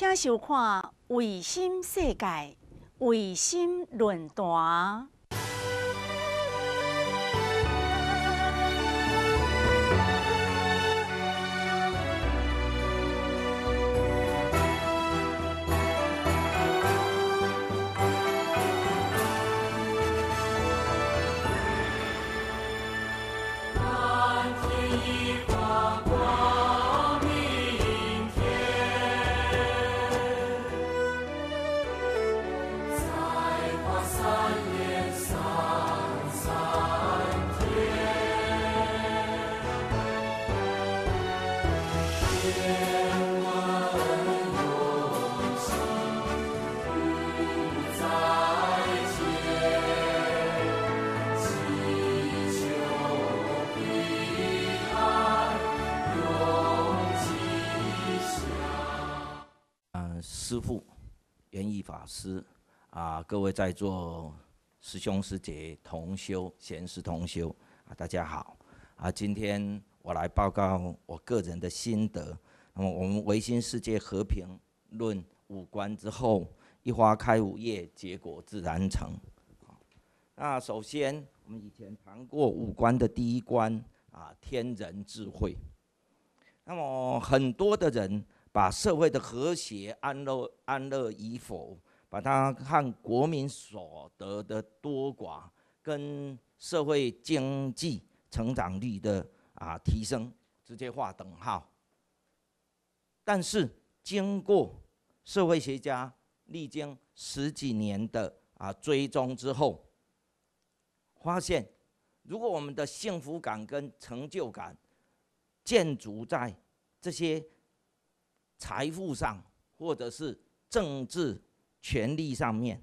请收看《卫星世界》卫星论坛。师父、圆义法师啊，各位在座师兄师姐同修，闲时同修啊，大家好啊！今天我来报告我个人的心得。那么，我们维新世界和平论五关之后，一花开五叶，结果自然成。那首先我们以前谈过五关的第一关啊，天人智慧。那么很多的人。把社会的和谐、安乐、安乐与否，把它和国民所得的多寡、跟社会经济成长率的啊提升直接画等号。但是，经过社会学家历经十几年的啊追踪之后，发现，如果我们的幸福感跟成就感建筑在这些，财富上，或者是政治权力上面，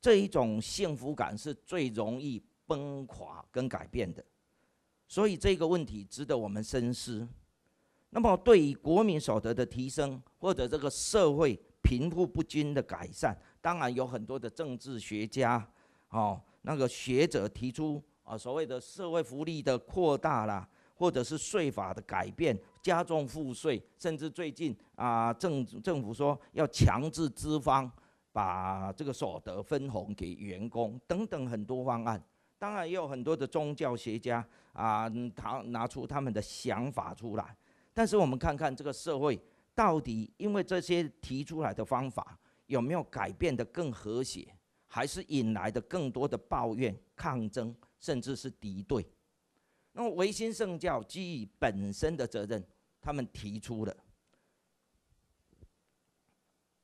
这一种幸福感是最容易崩垮跟改变的，所以这个问题值得我们深思。那么，对于国民所得的提升，或者这个社会贫富不均的改善，当然有很多的政治学家、哦，那个学者提出啊，所谓的社会福利的扩大啦。或者是税法的改变，加重赋税，甚至最近啊政政府说要强制资方把这个所得分红给员工等等很多方案。当然也有很多的宗教学家啊，他拿出他们的想法出来。但是我们看看这个社会到底因为这些提出来的方法有没有改变的更和谐，还是引来的更多的抱怨、抗争，甚至是敌对。那么维新圣教基于本身的责任，他们提出了，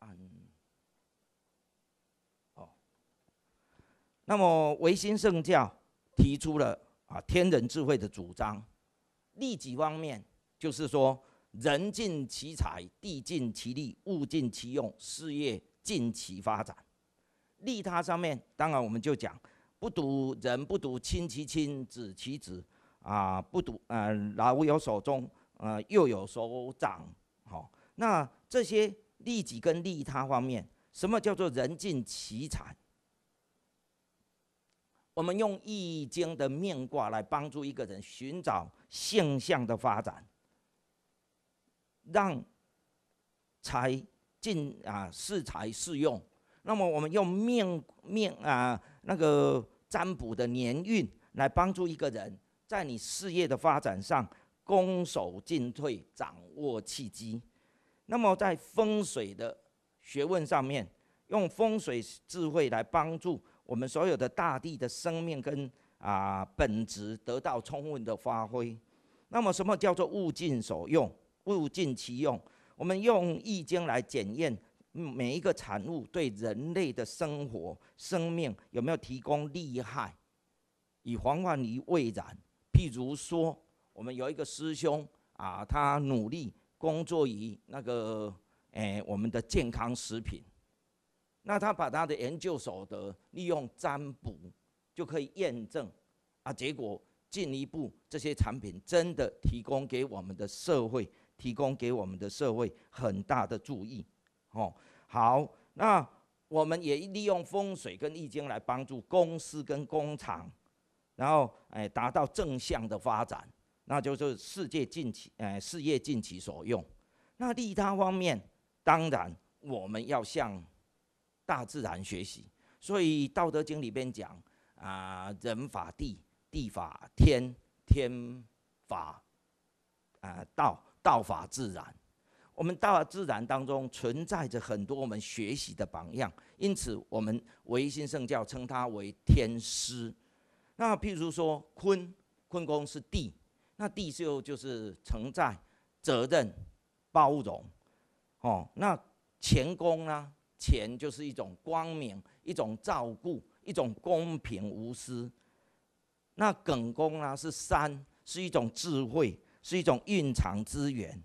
嗯，哦，那么维新圣教提出了啊天人智慧的主张，利己方面就是说人尽其才，地尽其力，物尽其用，事业尽其发展；利他上面，当然我们就讲不独人，不独亲其亲，子其子。啊，不独呃，老有手中呃，又有所长，好。那这些利己跟利他方面，什么叫做人尽其才？我们用易经的面卦来帮助一个人寻找现象的发展，让财尽啊，适财适用。那么我们用面面啊，那个占卜的年运来帮助一个人。在你事业的发展上，攻守进退，掌握契机。那么，在风水的学问上面，用风水智慧来帮助我们所有的大地的生命跟啊本质得到充分的发挥。那么，什么叫做物尽所用，物尽其用？我们用易经来检验每一个产物对人类的生活生命有没有提供利害，以防患于未然。例如说，我们有一个师兄啊，他努力工作于那个，诶，我们的健康食品。那他把他的研究所得利用占卜就可以验证，啊，结果进一步这些产品真的提供给我们的社会，提供给我们的社会很大的注意，哦，好，那我们也利用风水跟易经来帮助公司跟工厂。然后，哎，达到正向的发展，那就是世界尽其，哎，事业尽其所用。那利他方面，当然我们要向大自然学习。所以《道德经》里边讲啊，人法地，地法天，天法啊道，道法自然。我们大自然当中存在着很多我们学习的榜样，因此我们唯心圣教称它为天师。那譬如说，坤，坤宫是地，那地秀就是承载、责任、包容，哦，那乾宫呢？乾就是一种光明、一种照顾、一种公平无私。那艮宫呢？是山，是一种智慧，是一种蕴藏资源。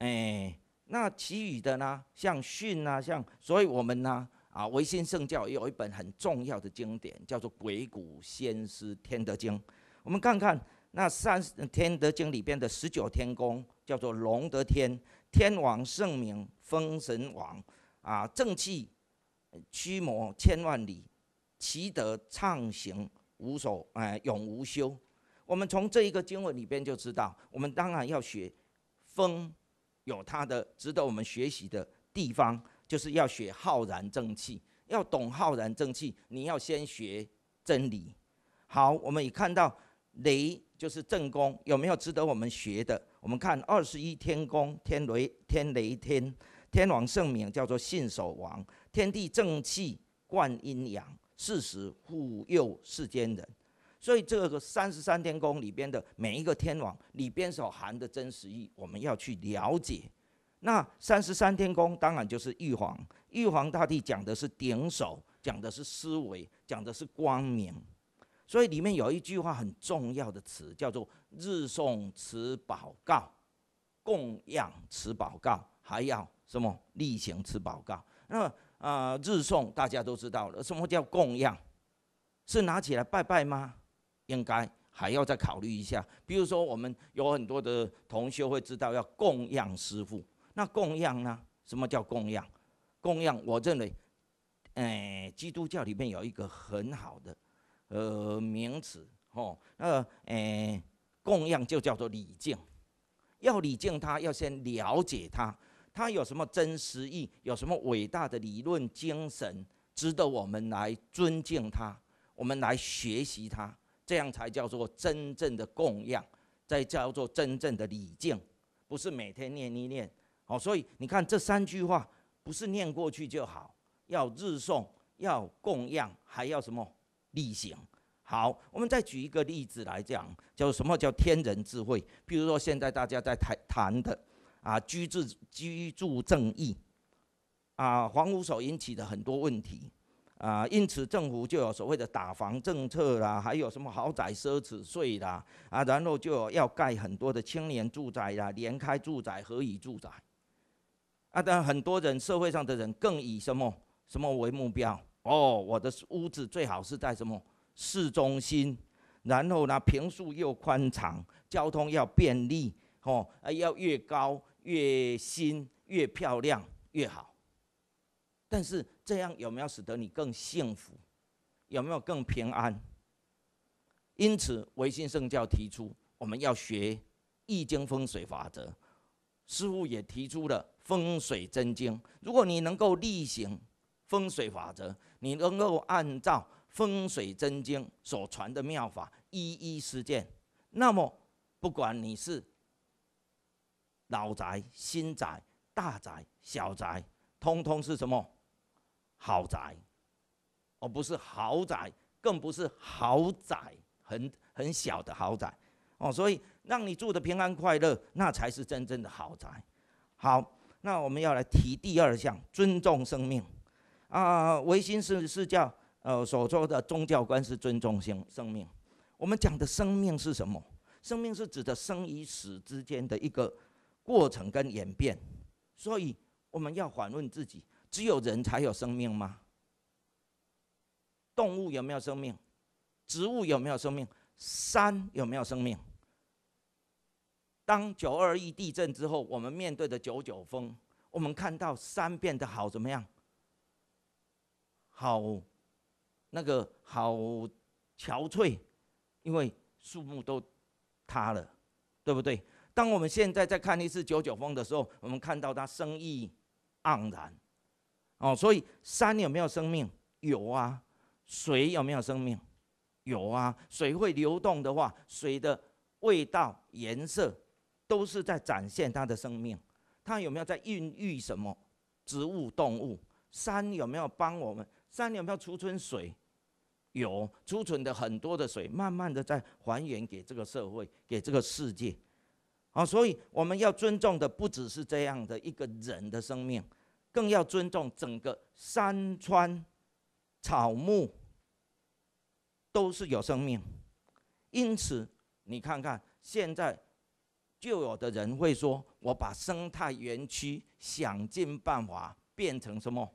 哎，那其余的呢？像巽啊，像，所以我们呢？啊，维新圣教有一本很重要的经典，叫做《鬼谷先师天德经》。我们看看那上《天德经》里边的十九天宫，叫做“龙德天，天王圣明，封神王”。啊，正气驱魔，千万里，其德畅行，无所哎，永无休。我们从这一个经文里边就知道，我们当然要学风，有它的值得我们学习的地方。就是要学浩然正气，要懂浩然正气，你要先学真理。好，我们也看到雷就是正宫，有没有值得我们学的？我们看二十一天宫，天雷天雷天天王圣名叫做信守王，天地正气贯阴阳，事时护佑世间人。所以这个三十三天宫里边的每一个天王里边所含的真实意，我们要去了解。那三十三天宫当然就是玉皇，玉皇大帝讲的是顶首，讲的是思维，讲的是光明，所以里面有一句话很重要的词，叫做日送持宝告，供养持宝告，还要什么例行持宝告。那啊，日送大家都知道了，什么叫供养？是拿起来拜拜吗？应该还要再考虑一下。比如说，我们有很多的同学会知道要供养师傅，那供养呢？什么叫供养？供养，我认为，哎，基督教里面有一个很好的呃名词哦，个哎，供养就叫做礼敬。要礼敬他，要先了解他，他有什么真实意，有什么伟大的理论精神，值得我们来尊敬他，我们来学习他，这样才叫做真正的供养，再叫做真正的礼敬，不是每天念一念。好，所以你看这三句话不是念过去就好，要日诵，要供养，还要什么力行。好，我们再举一个例子来讲，叫什么叫天人智慧。比如说现在大家在谈谈的啊，居住居住正义啊，房屋所引起的很多问题啊，因此政府就有所谓的打房政策啦，还有什么豪宅奢侈税啦啊，然后就要盖很多的青年住宅啦，连开住宅、合宜住宅。啊，当然，很多人社会上的人更以什么什么为目标？哦，我的屋子最好是在什么市中心，然后呢，平数又宽敞，交通要便利，哦，啊，要越高越新越漂亮越好。但是这样有没有使得你更幸福？有没有更平安？因此，唯心圣教提出，我们要学易经风水法则。师傅也提出了。风水真经，如果你能够例行风水法则，你能够按照风水真经所传的妙法一一实践，那么不管你是老宅、新宅、大宅、小宅，通通是什么豪宅，而不是豪宅，更不是豪宅，很很小的豪宅哦。所以让你住的平安快乐，那才是真正的豪宅。好。那我们要来提第二项，尊重生命。啊，唯心是是叫呃，所说的宗教观是尊重生生命。我们讲的生命是什么？生命是指的生与死之间的一个过程跟演变。所以我们要反问自己：只有人才有生命吗？动物有没有生命？植物有没有生命？山有没有生命？当九二一地震之后，我们面对的九九峰，我们看到山变得好怎么样？好，那个好憔悴，因为树木都塌了，对不对？当我们现在在看一次九九峰的时候，我们看到它生意盎然，哦，所以山有没有生命？有啊。水有没有生命？有啊。水会流动的话，水的味道、颜色。都是在展现它的生命，它有没有在孕育什么植物、动物？山有没有帮我们？山有没有储存水？有储存的很多的水，慢慢的在还原给这个社会，给这个世界。啊，所以我们要尊重的不只是这样的一个人的生命，更要尊重整个山川、草木都是有生命。因此，你看看现在。就有的人会说：“我把生态园区想尽办法变成什么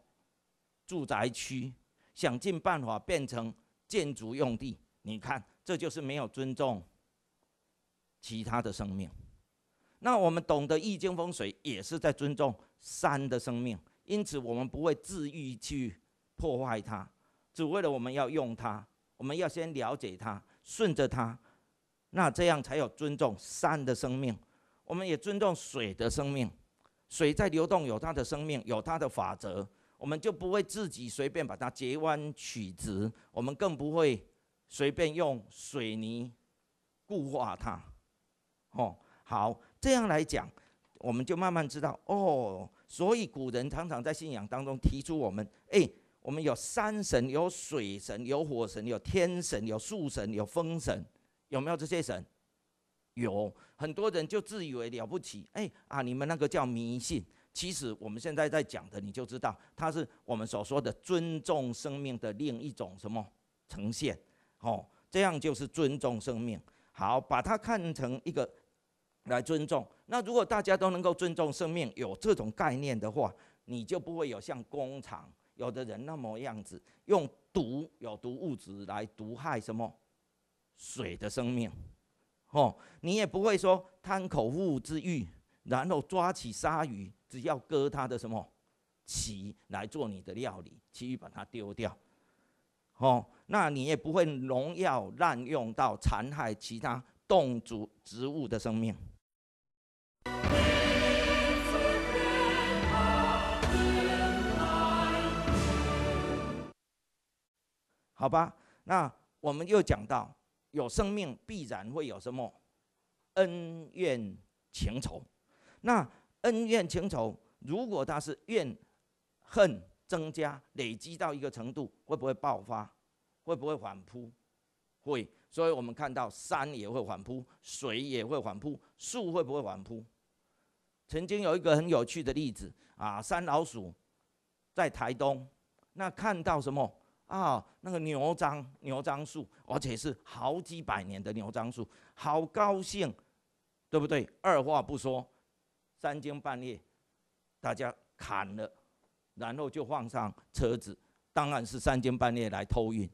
住宅区，想尽办法变成建筑用地。”你看，这就是没有尊重其他的生命。那我们懂得易经风水，也是在尊重山的生命，因此我们不会自意去破坏它，只为了我们要用它，我们要先了解它，顺着它。那这样才有尊重山的生命，我们也尊重水的生命。水在流动，有它的生命，有它的法则。我们就不会自己随便把它截弯取直，我们更不会随便用水泥固化它。哦，好，这样来讲，我们就慢慢知道哦。所以古人常常在信仰当中提出我们，哎，我们有山神，有水神，有火神，有天神，有树神，有风神。有没有这些神？有很多人就自以为了不起，哎啊！你们那个叫迷信。其实我们现在在讲的，你就知道，它是我们所说的尊重生命的另一种什么呈现，哦，这样就是尊重生命。好，把它看成一个来尊重。那如果大家都能够尊重生命，有这种概念的话，你就不会有像工厂有的人那么样子，用毒有毒物质来毒害什么。水的生命，哦，你也不会说贪口腹之欲，然后抓起鲨鱼，只要割它的什么鳍来做你的料理，其余把它丢掉，哦，那你也不会农药滥用到残害其他动、植植物的生命。好吧，那我们又讲到。有生命必然会有什么恩怨情仇，那恩怨情仇如果它是怨恨增加累积到一个程度，会不会爆发？会不会反扑？会。所以我们看到山也会反扑，水也会反扑，树会不会反扑？曾经有一个很有趣的例子啊，山老鼠在台东，那看到什么？啊，那个牛樟，牛樟树，而且是好几百年的牛樟树，好高兴，对不对？二话不说，三更半夜，大家砍了，然后就放上车子，当然是三更半夜来偷运。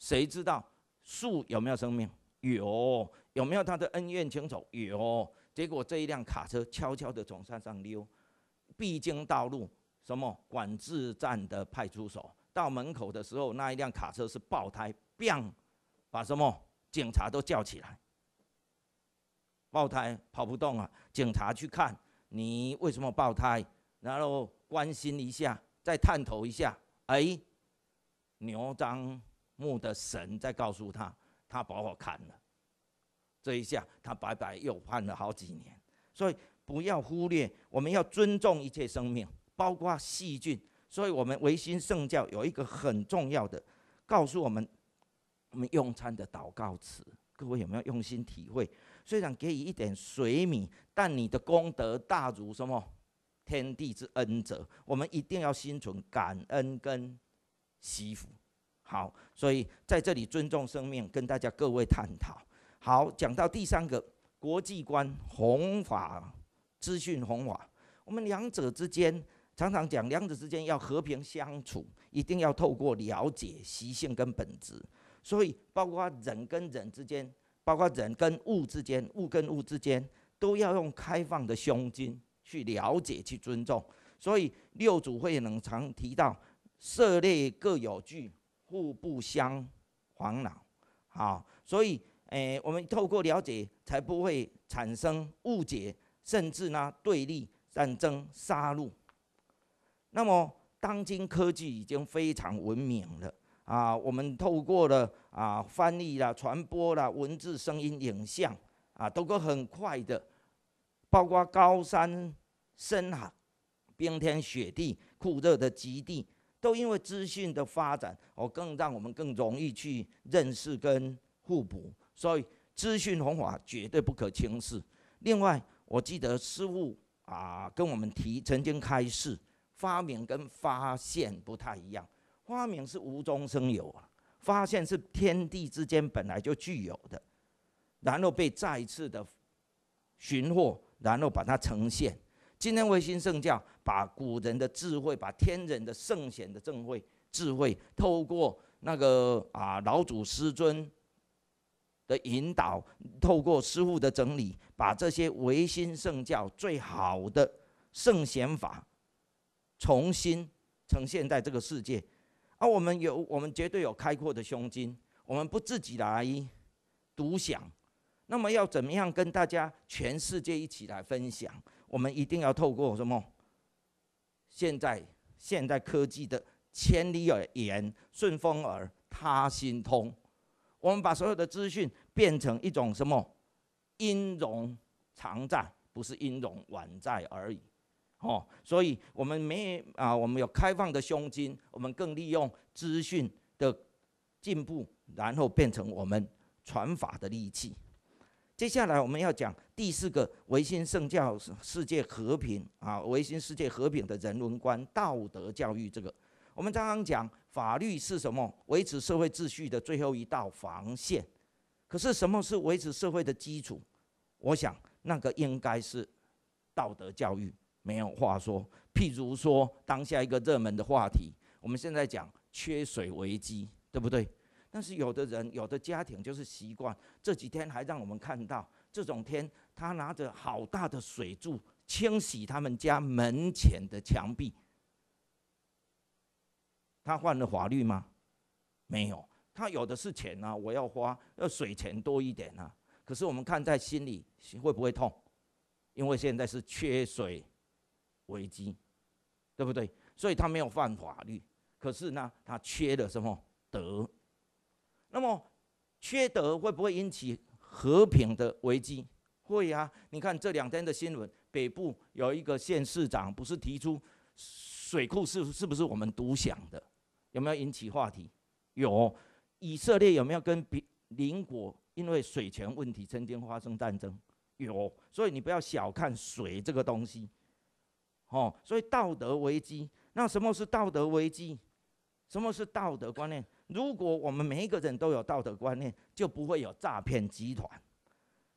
谁知道树有没有生命？有，有没有他的恩怨情仇？有。结果这一辆卡车悄悄的从山上溜，必经道路什么管制站的派出所。到门口的时候，那一辆卡车是爆胎，砰，把什么警察都叫起来。爆胎跑不动啊，警察去看你为什么爆胎，然后关心一下，再探头一下，哎，牛樟木的神在告诉他，他把我砍了，这一下他白白又判了好几年。所以不要忽略，我们要尊重一切生命，包括细菌。所以我们维新圣教有一个很重要的，告诉我们我们用餐的祷告词，各位有没有用心体会？虽然给予一点水米，但你的功德大如什么天地之恩泽。我们一定要心存感恩跟惜福。好，所以在这里尊重生命，跟大家各位探讨。好，讲到第三个国际观弘法资讯弘法，我们两者之间。常常讲，两者之间要和平相处，一定要透过了解习性跟本质。所以，包括人跟人之间，包括人跟物之间，物跟物之间，都要用开放的胸襟去了解、去尊重。所以，六祖慧能常提到：“涉类各有聚，互不相烦恼。”好，所以，诶，我们透过了解，才不会产生误解，甚至呢，对立、战争、杀戮。那么，当今科技已经非常文明了啊！我们透过了啊翻译啦、传播啦、文字、声音、影像啊，都够很快的。包括高山、深海、冰天雪地、酷热的极地，都因为资讯的发展，哦，更让我们更容易去认识跟互补。所以资讯红化绝对不可轻视。另外，我记得师傅啊跟我们提，曾经开示。发明跟发现不太一样，发明是无中生有啊，发现是天地之间本来就具有的，然后被再次的寻获，然后把它呈现。今天维新圣教把古人的智慧，把天人的圣贤的正慧智慧，透过那个啊老祖师尊的引导，透过师父的整理，把这些维新圣教最好的圣贤法。重新呈现在这个世界，而我们有，我们绝对有开阔的胸襟，我们不自己来独享，那么要怎么样跟大家全世界一起来分享？我们一定要透过什么？现在现代科技的千里耳、言、顺风耳、他心通，我们把所有的资讯变成一种什么？音容常在，不是音容宛在而已。哦，所以我们没啊，我们有开放的胸襟，我们更利用资讯的进步，然后变成我们传法的利器。接下来我们要讲第四个维新圣教世界和平啊，维新世界和平的人文观道德教育。这个我们刚刚讲法律是什么，维持社会秩序的最后一道防线。可是什么是维持社会的基础？我想那个应该是道德教育。没有话说。譬如说，当下一个热门的话题，我们现在讲缺水危机，对不对？但是有的人，有的家庭就是习惯，这几天还让我们看到这种天，他拿着好大的水柱清洗他们家门前的墙壁。他换了法律吗？没有，他有的是钱啊，我要花，要水钱多一点啊。可是我们看在心里会不会痛？因为现在是缺水。危机，对不对？所以他没有犯法律，可是呢，他缺了什么德？那么缺德会不会引起和平的危机？会啊！你看这两天的新闻，北部有一个县市长不是提出水库是是不是我们独享的？有没有引起话题？有。以色列有没有跟别邻国因为水权问题曾经发生战争？有。所以你不要小看水这个东西。哦，所以道德危机。那什么是道德危机？什么是道德观念？如果我们每一个人都有道德观念，就不会有诈骗集团，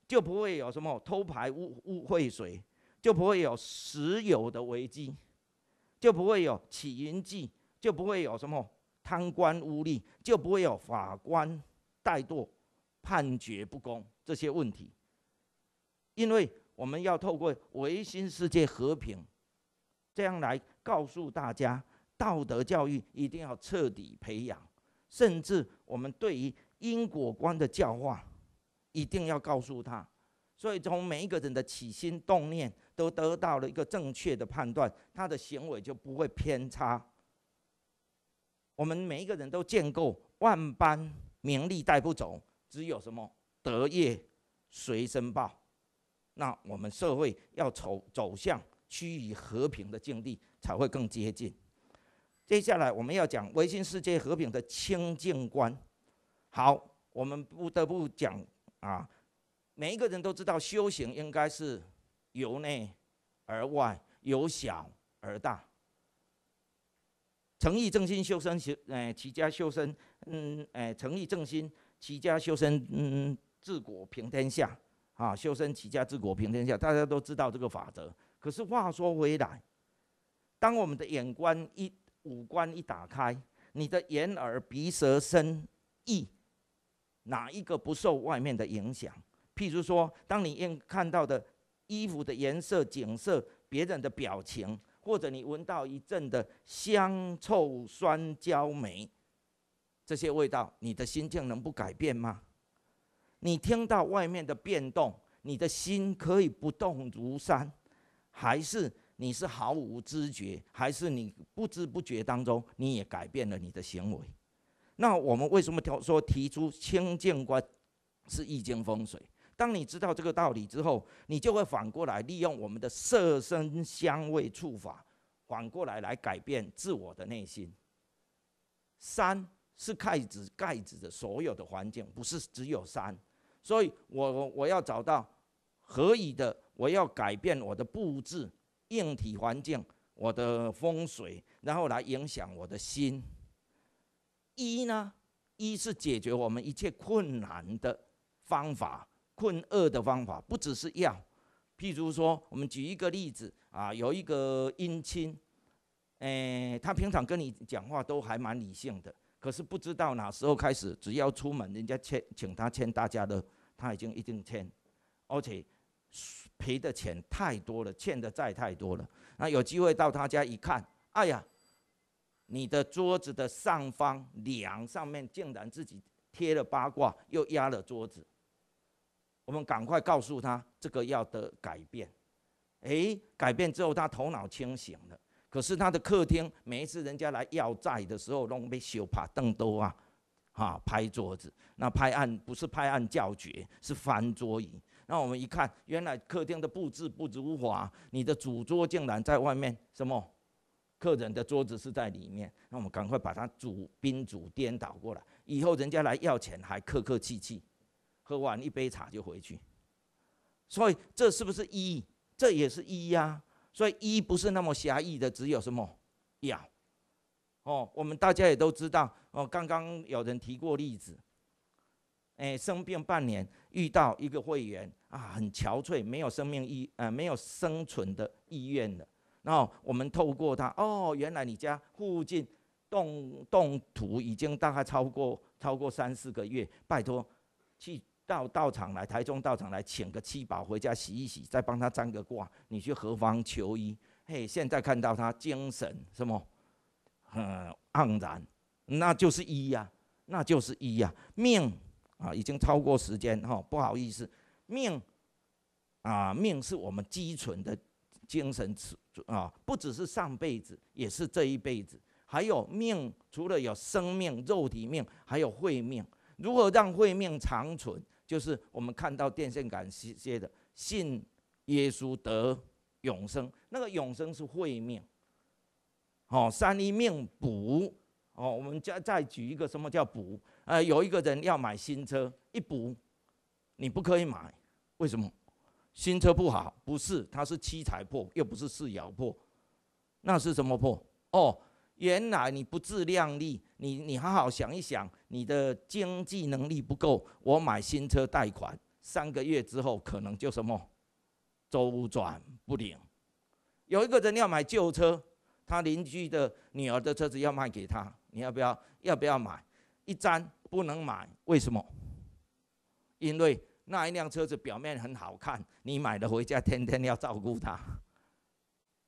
就不会有什么偷排污污秽水，就不会有石油的危机，就不会有起云剂，就不会有什么贪官污吏，就不会有法官怠惰、判决不公这些问题。因为我们要透过维新世界和平。这样来告诉大家，道德教育一定要彻底培养，甚至我们对于因果观的教化，一定要告诉他。所以从每一个人的起心动念都得到了一个正确的判断，他的行为就不会偏差。我们每一个人都建构万般名利带不走，只有什么德业随身报。那我们社会要走走向。趋于和平的境地才会更接近。接下来我们要讲维新世界和平的清净观。好，我们不得不讲啊，每一个人都知道，修行应该是由内而外，由小而大。诚意正心修身，修哎齐家修身，嗯哎诚意正心齐家修身，嗯治国平天下啊，修身齐家治国平天下，大家都知道这个法则。可是话说回来，当我们的眼观一五官一打开，你的眼、耳、鼻、舌、身、意，哪一个不受外面的影响？譬如说，当你眼看到的衣服的颜色、景色、别人的表情，或者你闻到一阵的香、臭、酸、焦、霉这些味道，你的心境能不改变吗？你听到外面的变动，你的心可以不动如山？还是你是毫无知觉，还是你不知不觉当中你也改变了你的行为？那我们为什么挑说提出清静观是易经风水？当你知道这个道理之后，你就会反过来利用我们的色身香味触法，反过来来改变自我的内心。山是盖子，盖子的所有的环境不是只有山，所以我我要找到何以的。我要改变我的布置、硬体环境、我的风水，然后来影响我的心。一呢，一是解决我们一切困难的方法、困厄的方法，不只是药。譬如说，我们举一个例子啊，有一个姻亲，哎，他平常跟你讲话都还蛮理性的，可是不知道哪时候开始，只要出门人家欠请他欠大家的，他已经一定欠，而且。赔的钱太多了，欠的债太多了。那有机会到他家一看，哎呀，你的桌子的上方梁上面竟然自己贴了八卦，又压了桌子。我们赶快告诉他，这个要得改变。哎，改变之后他头脑清醒了。可是他的客厅每一次人家来要债的时候，弄被小爬凳都啊，啊拍桌子，那拍案不是拍案叫绝，是翻桌椅。那我们一看，原来客厅的布置不周华，你的主桌竟然在外面，什么？客人的桌子是在里面。那我们赶快把它主宾主颠倒过来，以后人家来要钱还客客气气，喝完一杯茶就回去。所以这是不是一？这也是一呀。所以一不是那么狭义的，只有什么？要。哦，我们大家也都知道。哦，刚刚有人提过例子。哎，生病半年，遇到一个会员啊，很憔悴，没有生命意，呃，没有生存的意愿的。然后我们透过他，哦，原来你家附近动动土已经大概超过超过三四个月，拜托去到道场来，台中道场来，请个七宝回家洗一洗，再帮他占个卦。你去何方求医？嘿，现在看到他精神什么很盎然，那就是医呀，那就是医呀，命。啊，已经超过时间哈，不好意思，命啊，命是我们积存的精神存啊，不只是上辈子，也是这一辈子，还有命，除了有生命肉体命，还有慧命。如何让慧命长存？就是我们看到电线杆接的，信耶稣得永生，那个永生是慧命。哦，三一命补哦，我们再再举一个什么叫补？呃，有一个人要买新车，一补，你不可以买，为什么？新车不好，不是，它是七彩破，又不是四摇破，那是什么破？哦，原来你不自量力，你你好好想一想，你的经济能力不够。我买新车贷款，三个月之后可能就什么周转不灵。有一个人要买旧车，他邻居的女儿的车子要卖给他，你要不要？要不要买？一张不能买，为什么？因为那一辆车子表面很好看，你买了回家，天天要照顾它。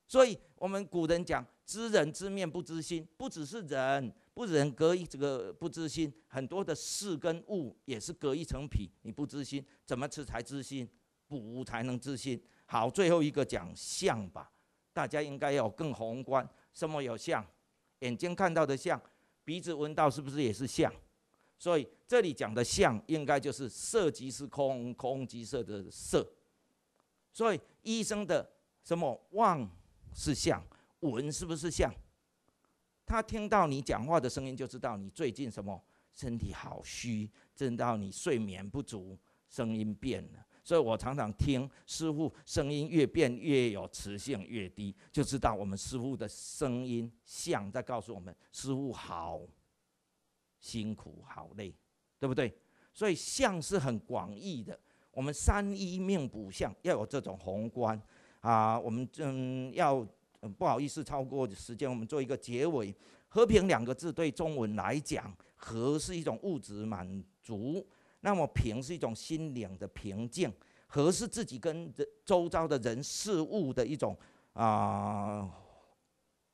所以我们古人讲“知人知面不知心”，不只是人，不人隔一这个不知心，很多的事跟物也是隔一层皮，你不知心，怎么吃才知心？补才能知心。好，最后一个讲相吧，大家应该要更宏观。什么有相？眼睛看到的相。鼻子闻到是不是也是相？所以这里讲的相，应该就是色即是空，空即是色的色。所以医生的什么望是相，闻是不是相？他听到你讲话的声音，就知道你最近什么身体好虚，知道你睡眠不足，声音变了。所以我常常听师傅声音越变越有磁性，越低就知道我们师傅的声音像在告诉我们师傅好辛苦，好累，对不对？所以像是很广义的，我们三一命补像要有这种宏观啊。我们嗯要不好意思超过时间，我们做一个结尾。和平两个字对中文来讲，和是一种物质满足。那么平是一种心灵的平静，和是自己跟周遭的人事物的一种啊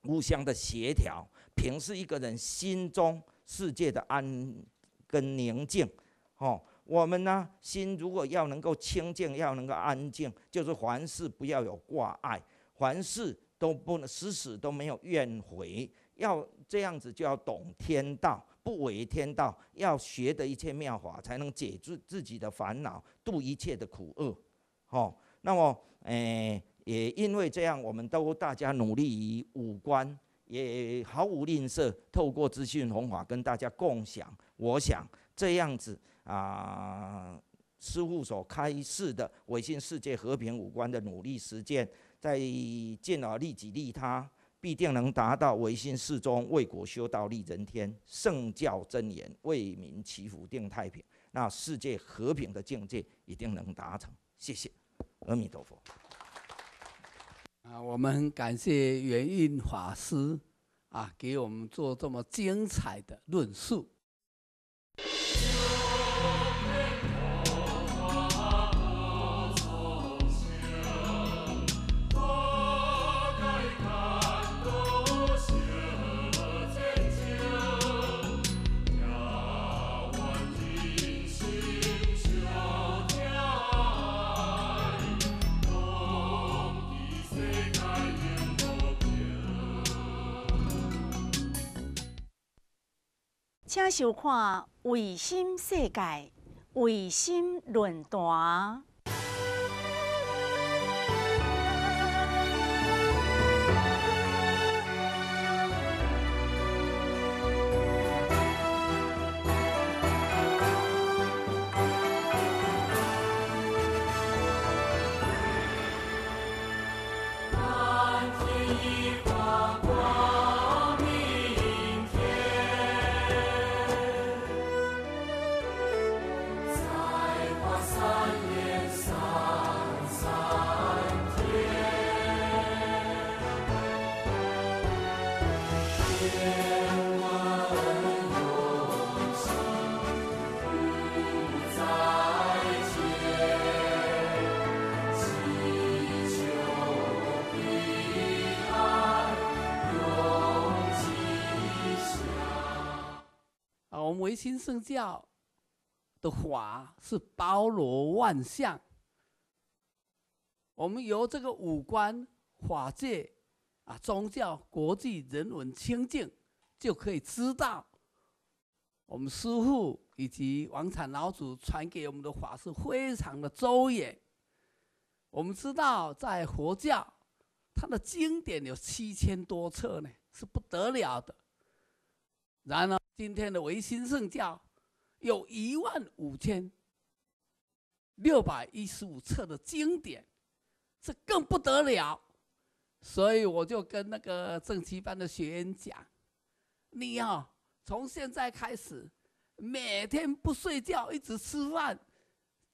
互相的协调。平是一个人心中世界的安跟宁静。哦，我们呢心如果要能够清净，要能够安静，就是凡事不要有挂碍，凡事都不能，死死都没有怨悔。要这样子，就要懂天道。不违天道，要学的一切妙法，才能解除自己的烦恼，度一切的苦厄。哦，那么，诶，也因为这样，我们都大家努力于五官，也毫无吝啬，透过资讯弘法，跟大家共享。我想这样子啊，师父所开示的维新世界和平五官的努力实践，在见了利己利他。必定能达到唯心事中，为国修道利人天，圣教真言为民祈福定太平。那世界和平的境界一定能达成。谢谢，阿弥陀佛。啊，我们感谢元运法师啊，给我们做这么精彩的论述。请收看《卫星世界》卫星论坛。新胜教的法是包罗万象。我们由这个五观法界啊，宗教、国际、人文、清净，就可以知道，我们师父以及王禅老祖传给我们的法是非常的周延。我们知道，在佛教，它的经典有七千多册呢，是不得了的。然而，今天的唯心圣教有一万五千六百一十五册的经典，这更不得了。所以我就跟那个正七班的学员讲：“你哦，从现在开始，每天不睡觉，一直吃饭，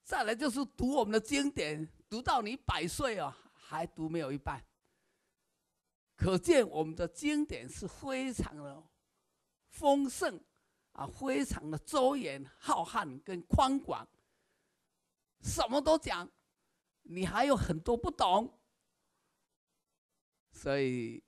再来就是读我们的经典，读到你百岁哦，还读没有一半。可见我们的经典是非常的。”丰盛，啊，非常的周延、浩瀚跟宽广。什么都讲，你还有很多不懂。所以，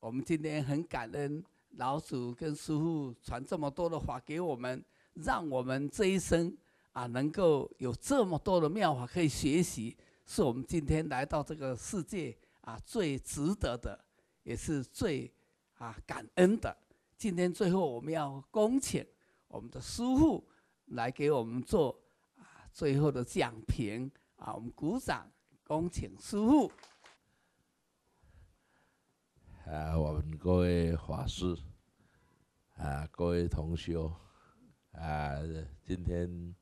我们今天很感恩老祖跟师傅传这么多的话给我们，让我们这一生啊能够有这么多的妙法可以学习，是我们今天来到这个世界啊最值得的，也是最啊感恩的。今天最后我们要恭请我们的师傅来给我们做啊最后的讲评啊，我们鼓掌恭请师傅。啊，我们各位法师啊，各位同修啊，今天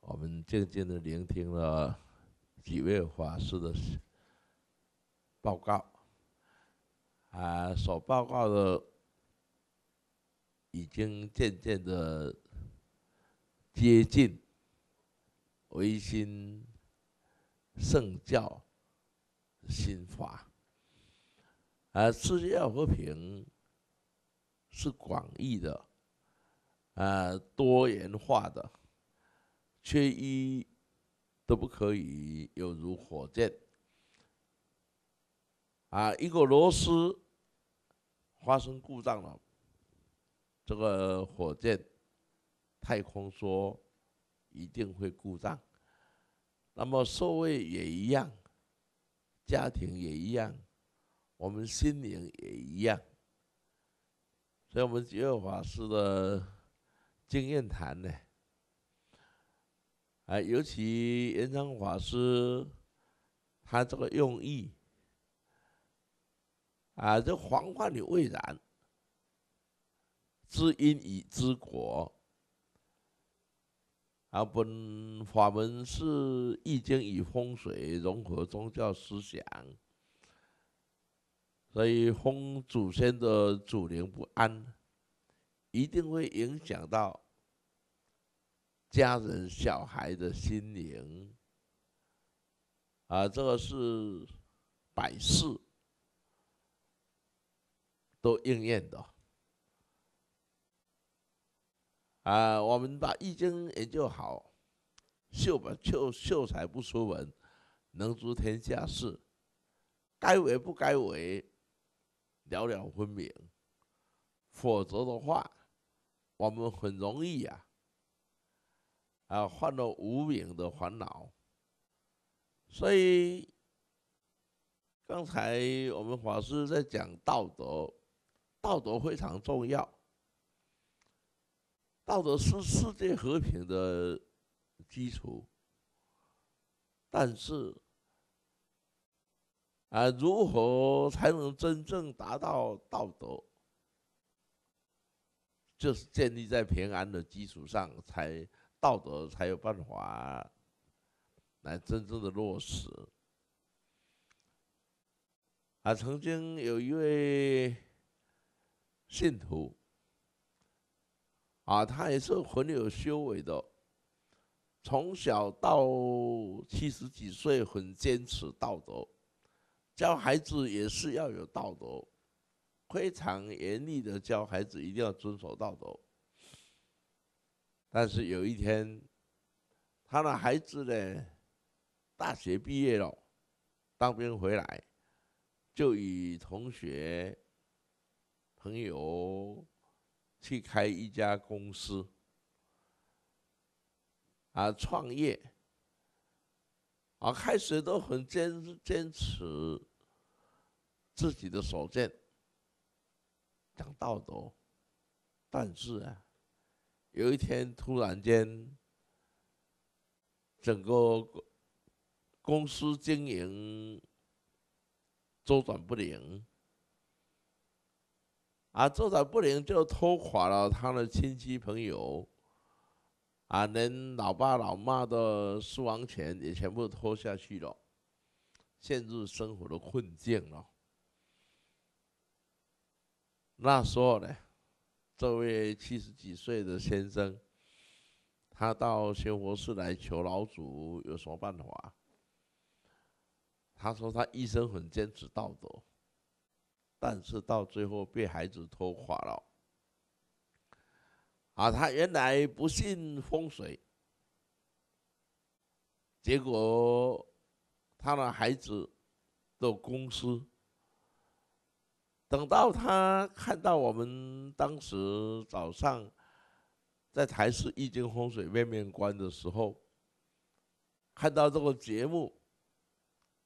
我们静静的聆听了几位法师的报告啊，所报告的。已经渐渐的接近唯心圣教心法，啊，世界和平是广义的，啊，多元化的，缺一都不可以，犹如火箭，啊，一个螺丝发生故障了。这个火箭，太空说一定会故障，那么社会也一样，家庭也一样，我们心灵也一样，所以，我们觉有法师的经验谈呢，啊，尤其延参法师，他这个用意，啊，这黄花于未然。知因与知果，而本法门是易经与风水融合宗教思想，所以风祖先的祖灵不安，一定会影响到家人小孩的心灵，啊，这个是百事都应验的。啊，我们把《易经》研究好，秀吧秀秀才不出门，能知天下事，该为不该为，了了分明。否则的话，我们很容易呀，啊，患了无名的烦恼。所以，刚才我们法师在讲道德，道德非常重要。道德是世界和平的基础，但是，啊，如何才能真正达到道德？就是建立在平安的基础上，才道德才有办法来真正的落实。啊，曾经有一位信徒。啊，他也是很有修为的，从小到七十几岁很坚持道德，教孩子也是要有道德，非常严厉的教孩子一定要遵守道德。但是有一天，他的孩子呢，大学毕业了，当兵回来，就与同学、朋友。去开一家公司，啊，创业，啊，开始都很坚坚持自己的所见，讲道德，但是啊，有一天突然间，整个公司经营周转不灵。啊，坐在不灵就拖垮了他的亲戚朋友，啊，连老爸老妈的私房钱也全部拖下去了，陷入生活的困境了。那时候呢，这位七十几岁的先生，他到仙佛寺来求老祖有什么办法？他说他一生很坚持道德。但是到最后被孩子拖垮了。啊，他原来不信风水，结果他的孩子的公司，等到他看到我们当时早上在台视《易经风水面面观》的时候，看到这个节目，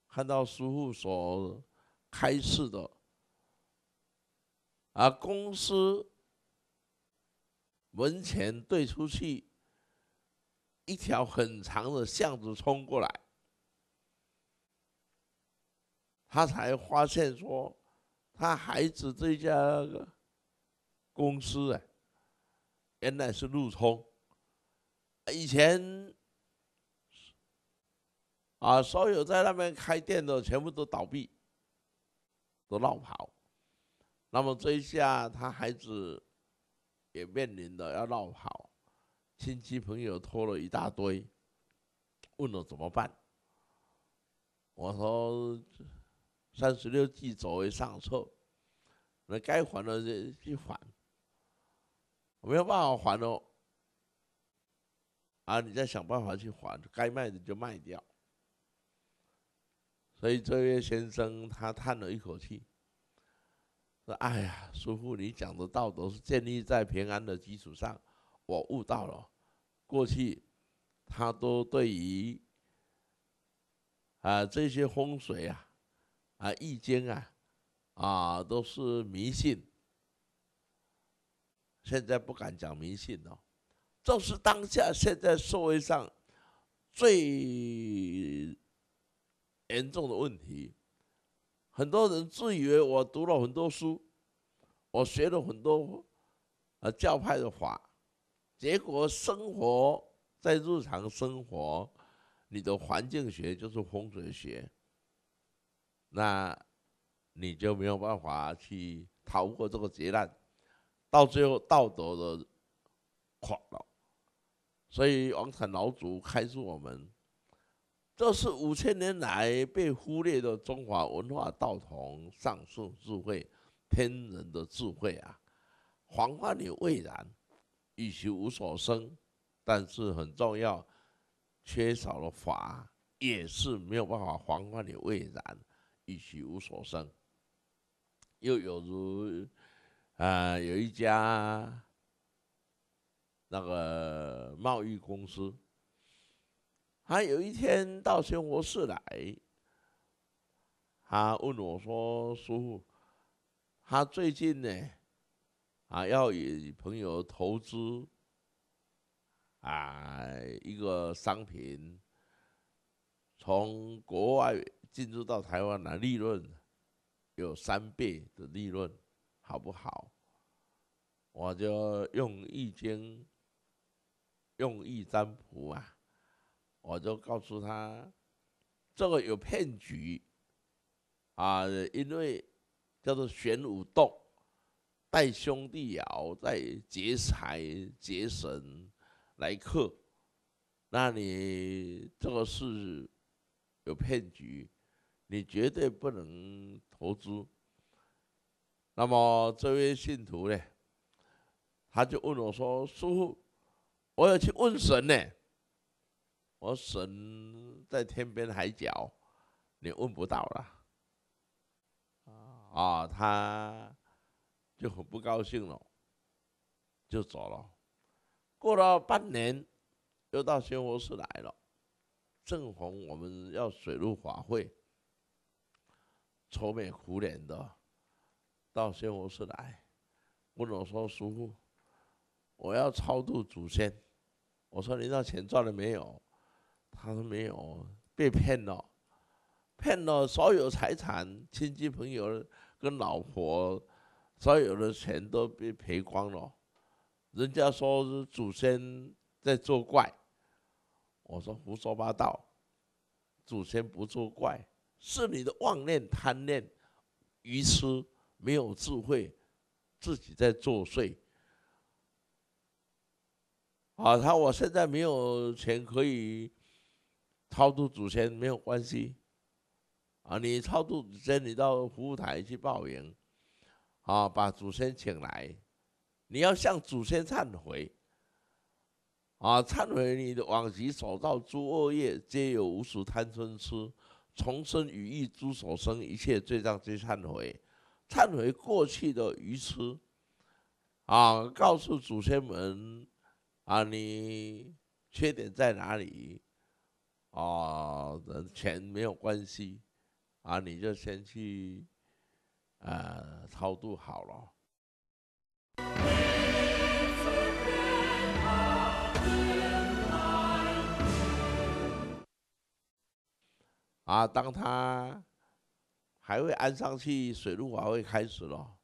看到师傅所开示的。而公司门前对出去一条很长的巷子冲过来，他才发现说，他孩子这家公司啊，原来是路冲，以前啊，所有在那边开店的全部都倒闭，都闹跑。那么这一下，他孩子也面临的要绕跑，亲戚朋友拖了一大堆，问了怎么办？我说三十六计，走为上策，那该还的去还，没有办法还哦，啊，你再想办法去还，该卖的就卖掉。所以这位先生他叹了一口气。说，哎呀，叔父，你讲的道德是建立在平安的基础上，我悟到了。过去，他都对于，啊，这些风水啊，啊，易经啊，啊，都是迷信。现在不敢讲迷信了，这是当下现在社会上最严重的问题。很多人自以为我读了很多书，我学了很多呃教派的法，结果生活在日常生活，你的环境学就是风水学，那你就没有办法去逃过这个劫难，到最后道德的垮了，所以王禅老祖开示我们。这是五千年来被忽略的中华文化道统、上述智慧、天人的智慧啊！防范于未然，一息无所生，但是很重要。缺少了法，也是没有办法防范于未然，一息无所生。又有如，啊，有一家那个贸易公司。他有一天到玄佛寺来，他问我说：“师傅，他最近呢，啊，要与朋友投资，啊，一个商品从国外进入到台湾来，利润有三倍的利润，好不好？”我就用易经，用易占卜啊。我就告诉他，这个有骗局啊，因为叫做玄武洞，带兄弟窑在劫财劫神来克，那你这个是有骗局，你绝对不能投资。那么这位信徒呢，他就问我说：“师傅，我要去问神呢。”我神在天边海角，你问不到了。啊，他就很不高兴了，就走了。过了半年，又到仙佛寺来了，正逢我们要水陆法会，愁眉苦脸的到仙佛寺来，问我说：“师傅，我要超度祖先。”我说：“你那钱赚了没有？”他说没有被骗了，骗了所有财产，亲戚朋友跟老婆，所有的钱都被赔光了。人家说是祖先在作怪，我说胡说八道，祖先不作怪，是你的妄念、贪念、愚痴，没有智慧，自己在作祟。啊，他我现在没有钱可以。超度祖先没有关系，啊，你超度祖先，你到服务台去报名，啊，把祖先请来，你要向祖先忏悔，啊，忏悔你的往昔所造诸恶业，皆有无始贪嗔痴，重生与意诸所生一切罪障皆忏悔，忏悔过去的愚痴，啊，告诉祖先们，啊，你缺点在哪里？啊，钱没有关系，啊，你就先去，呃，超度好了。啊，当他还会安上去，水陆法会开始了，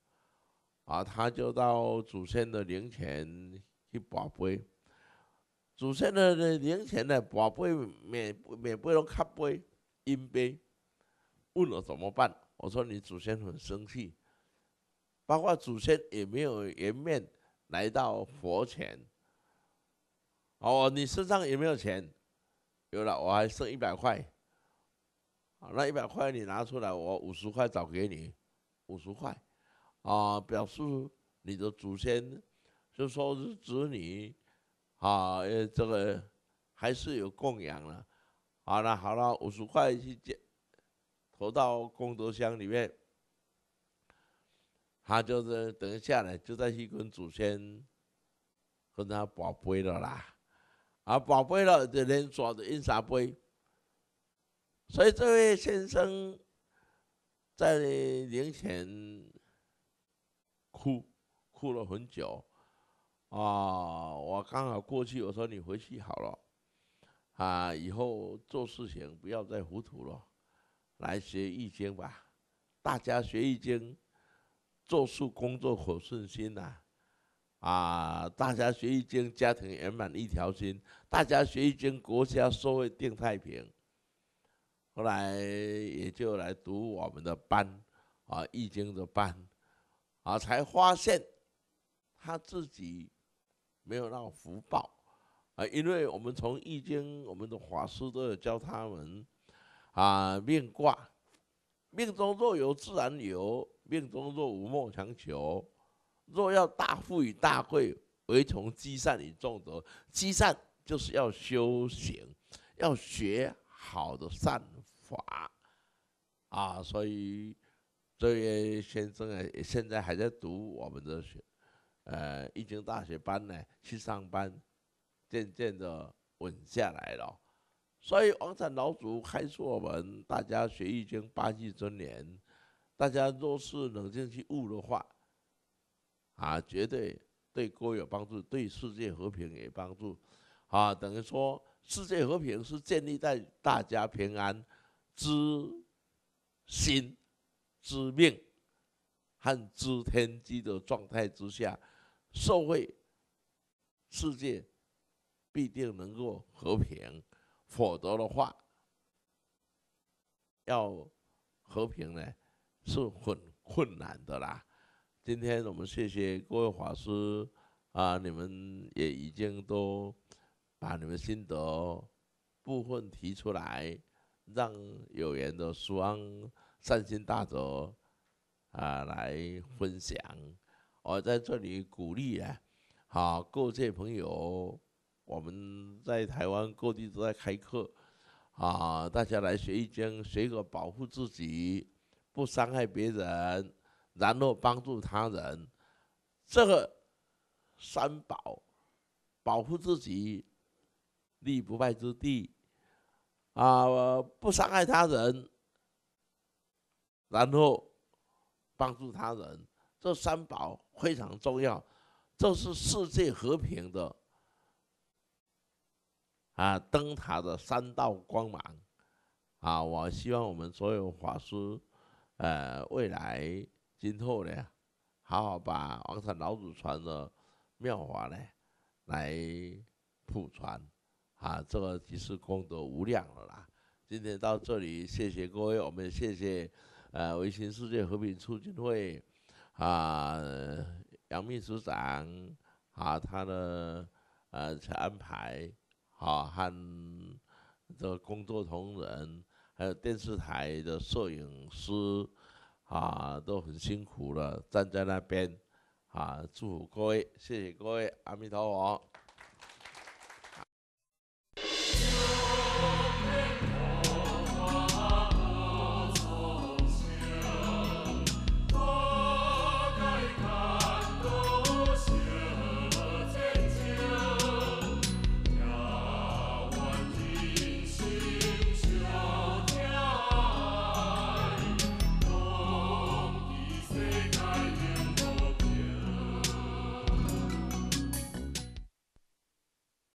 啊，他就到祖先的灵前去把杯。祖先的的灵前的宝贝，免免不用磕杯、阴杯，问了怎么办？我说你祖先很生气，包括祖先也没有颜面来到佛前。哦，你身上有没有钱？有了，我还剩一百块。啊，那一百块你拿出来，我五十块找给你，五十块，啊，表示你的祖先，就说是指你啊，呃，这个还是有供养了。好了，好了，五十块去捡，投到功德箱里面。他就是等一下呢，就再去跟祖先，跟他宝贝了啦。啊，宝贝了，就连抓的阴沙杯。所以这位先生在灵前哭，哭了很久。啊，我刚好过去，我说你回去好了，啊，以后做事情不要再糊涂了，来学易经吧，大家学易经，做事工作可顺心呐，啊，大家学易经，家庭圆满一条心，大家学易经，国家社会定太平。后来也就来读我们的班，啊，易经的班，啊，才发现他自己。没有那个福报啊，因为我们从易经，我们的法师都有教他们啊，命卦，命中若有自然有，命中若无莫强求。若要大富与大贵，唯从积善以重德。积善就是要修行，要学好的善法啊。所以这位先生啊，现在还在读我们的学呃，已经大学班呢去上班，渐渐的稳下来了。所以王禅老祖开我们大家学易经》八字真言，大家若是冷静去悟的话，啊，绝对对国有帮助，对世界和平也帮助。啊，等于说世界和平是建立在大家平安、知心、知命和知天机的状态之下。社会世界必定能够和平，否则的话，要和平呢是很困难的啦。今天我们谢谢各位法师啊，你们也已经都把你们心得部分提出来，让有缘的双善心大德啊来分享。我在这里鼓励啊，好各界朋友，我们在台湾各地都在开课，啊，大家来学一学，学个保护自己，不伤害别人，然后帮助他人，这个三宝，保护自己，立不败之地，啊，不伤害他人，然后帮助他人。这三宝非常重要，这是世界和平的啊灯塔的三道光芒啊！我希望我们所有法师，呃，未来今后呢，好好把王禅老祖传的妙法呢，来普传啊！这个即是功德无量了啦。今天到这里，谢谢各位，我们谢谢啊，维新世界和平促进会。啊，杨秘书长啊，他的呃安排啊，和这工作同仁，还有电视台的摄影师啊，都很辛苦了，站在那边啊，祝各位，谢谢各位，阿弥陀佛。